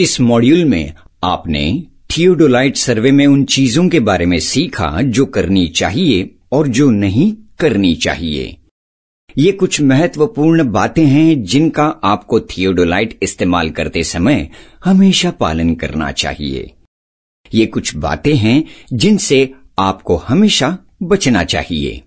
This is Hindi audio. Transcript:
इस मॉड्यूल में आपने थियोडोलाइट सर्वे में उन चीजों के बारे में सीखा जो करनी चाहिए और जो नहीं करनी चाहिए ये कुछ महत्वपूर्ण बातें हैं जिनका आपको थियोडोलाइट इस्तेमाल करते समय हमेशा पालन करना चाहिए ये कुछ बातें हैं जिनसे आपको हमेशा बचना चाहिए